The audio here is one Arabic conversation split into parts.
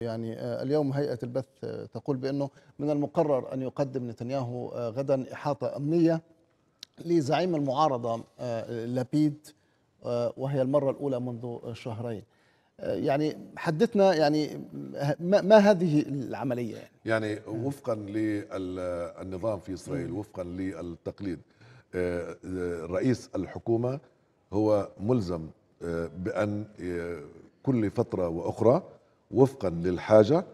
يعني آه، اليوم هيئة البث آه، تقول بأنه من المقرر أن يقدم نتنياهو آه، غدا إحاطة أمنية لزعيم المعارضة لابيد وهي المرة الأولى منذ شهرين يعني حدثنا يعني ما هذه العملية يعني, يعني وفقا للنظام في إسرائيل وفقا للتقليد رئيس الحكومة هو ملزم بأن كل فترة وأخرى وفقا للحاجه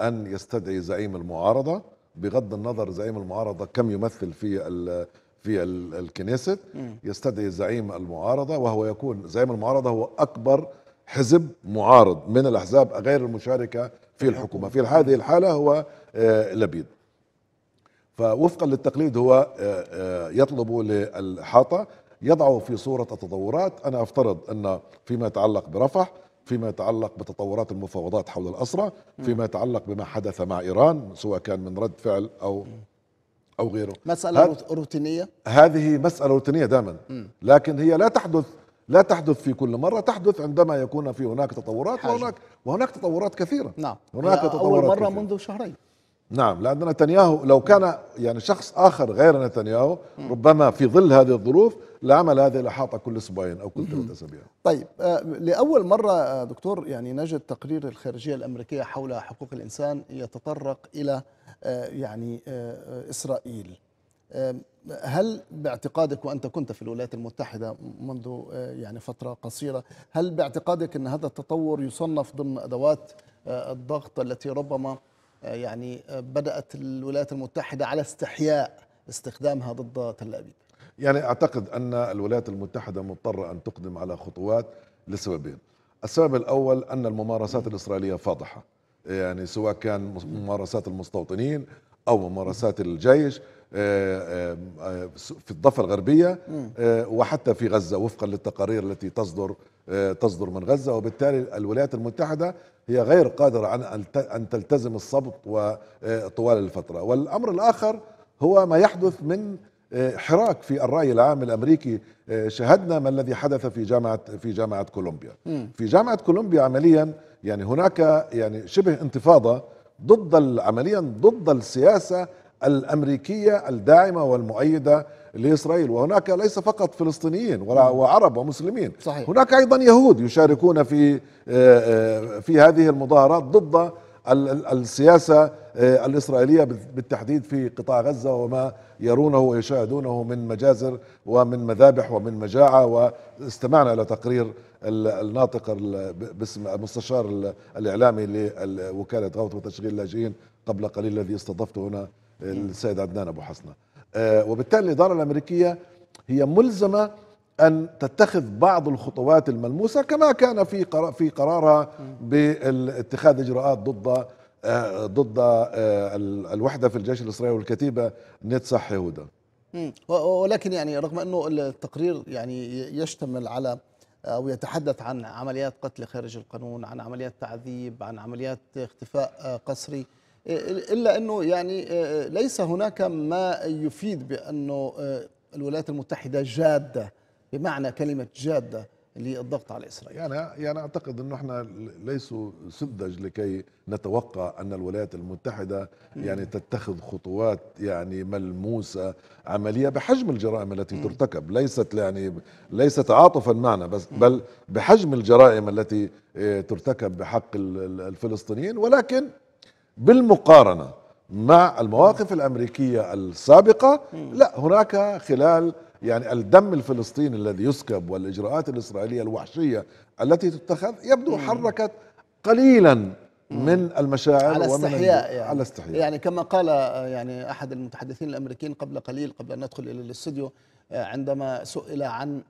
ان يستدعي زعيم المعارضه بغض النظر زعيم المعارضه كم يمثل في ال في الكنيسة الكنيست يستدعي زعيم المعارضه وهو يكون زعيم المعارضه هو اكبر حزب معارض من الاحزاب غير المشاركه في الحكومه في هذه الحاله هو آه، لبيد فوفقا للتقليد هو آه، آه، يطلب للحاطه يضعه في صوره التطورات انا افترض ان فيما يتعلق برفح فيما يتعلق بتطورات المفاوضات حول الأسرة فيما يتعلق بما حدث مع إيران سواء كان من رد فعل أو أو غيره مسألة روتينية هذه مسألة روتينية دائما لكن هي لا تحدث لا تحدث في كل مرة تحدث عندما يكون في هناك تطورات وهناك وهناك تطورات كثيرة نعم هناك تطورات أول مرة كثيرة. منذ شهرين نعم لأن نتنياهو لو كان يعني شخص آخر غير نتنياهو ربما في ظل هذه الظروف لعمل هذه الإحاطة كل أسبوعين أو كل ثلاثة أسابيع طيب آه، لأول مرة آه، دكتور يعني نجد تقرير الخارجية الأمريكية حول حقوق الإنسان يتطرق إلى آه، يعني إسرائيل هل باعتقادك وانت كنت في الولايات المتحده منذ يعني فتره قصيره هل باعتقادك ان هذا التطور يصنف ضمن ادوات الضغط التي ربما آه، يعني آه، بدأت الولايات المتحدة على استحياء استخدامها ضد تل أبيب يعني أعتقد أن الولايات المتحدة مضطرة أن تقدم على خطوات لسببين السبب الأول أن الممارسات الإسرائيلية فاضحة يعني سواء كان ممارسات المستوطنين او ممارسات الجيش آه، آه، في الضفه الغربيه آه، وحتى في غزه وفقا للتقارير التي تصدر تصدر من غزه وبالتالي الولايات المتحده هي غير قادره عن ان تلتزم الصمت طوال الفتره والامر الاخر هو ما يحدث من حراك في الرأي العام الأمريكي شهدنا ما الذي حدث في جامعة في جامعة كولومبيا في جامعة كولومبيا عمليا يعني هناك يعني شبه انتفاضة ضد عمليا ضد السياسه الامريكيه الداعمه والمؤيده لاسرائيل وهناك ليس فقط فلسطينيين ولا وعرب ومسلمين صحيح. هناك ايضا يهود يشاركون في آه، آه، في هذه المظاهرات ضد السياسة آه، الإسرائيلية بالتحديد في قطاع غزة وما يرونه ويشاهدونه من مجازر ومن مذابح ومن مجاعة واستمعنا إلى تقرير الناطق باسم المستشار الإعلامي لوكالة غوث وتشغيل اللاجئين قبل قليل الذي استضفته هنا السيد عدنان أبو حسنة آه، وبالتالي الإدارة الأمريكية هي ملزمة ان تتخذ بعض الخطوات الملموسه كما كان في في قرارها باتخاذ اجراءات ضد آه، ضد آه، الوحده في الجيش الاسرائيلي والكتيبه نتصح يهودا ولكن يعني رغم انه التقرير يعني يشتمل على آه، او يتحدث عن عمليات قتل خارج القانون عن عمليات تعذيب عن عمليات اختفاء قسري الا انه يعني ليس هناك ما يفيد بانه الولايات المتحده جاده بمعنى كلمة جادة للضغط على إسرائيل يعني, يعني أعتقد أنه إحنا ليسوا سذج لكي نتوقع أن الولايات المتحدة يعني تتخذ خطوات يعني ملموسة عملية بحجم الجرائم التي ترتكب ليست يعني ليس تعاطفا معنا بس بل بحجم الجرائم التي آه، ترتكب بحق الفلسطينيين ولكن بالمقارنة مع المواقف الأمريكية السابقة لا هناك خلال يعني الدم الفلسطيني الذي يسكب والإجراءات الإسرائيلية الوحشية التي تتخذ يبدو حركت قليلا من المشاعر على استحياء يعني على استحياء يعني كما قال يعني احد المتحدثين الامريكيين قبل قليل قبل ان ندخل الى الاستوديو عندما سئل عن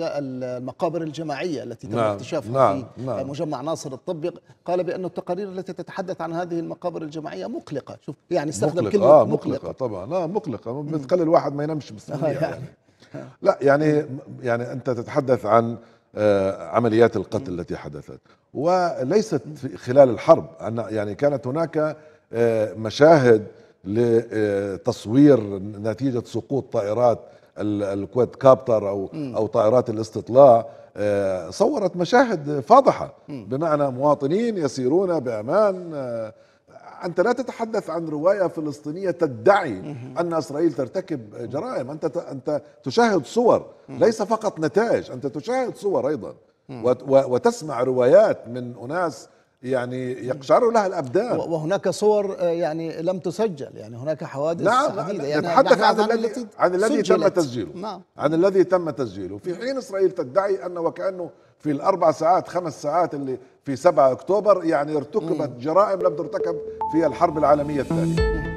المقابر الجماعية التي تم نعم اكتشافها نعم في نعم مجمع ناصر الطبي قال بأن التقارير التي تتحدث عن هذه المقابر الجماعية مقلقة شوف يعني استخدم مقلقة كلمة آه مقلقة, مقلقة طبعا لا آه، مقلقة بتخلي الواحد ما ينامش آه يعني. يعني لا يعني يعني أنت تتحدث عن آه، عمليات القتل التي حدثت وليست خلال الحرب يعني كانت هناك آه، مشاهد لتصوير نتيجة سقوط طائرات الكويت كابتر او او طائرات الاستطلاع آه، صورت مشاهد فاضحه بمعنى مواطنين يسيرون بامان آه، انت لا تتحدث عن روايه فلسطينيه تدعي ان اسرائيل ترتكب جرائم انت انت تشاهد صور ليس فقط نتائج انت تشاهد صور ايضا وتسمع روايات من اناس يعني يقشعر لها الابدان وهناك صور آه، يعني لم تسجل يعني هناك حوادث نعم عديده نعم، نعم. يعني نتحدث عن, عن الذي عن الذي تم تسجيله نعم عن الذي تم تسجيله في حين اسرائيل تدعي ان وكانه في الاربع ساعات خمس ساعات اللي في 7 اكتوبر يعني ارتكبت جرائم لم ترتكب في الحرب العالميه الثانيه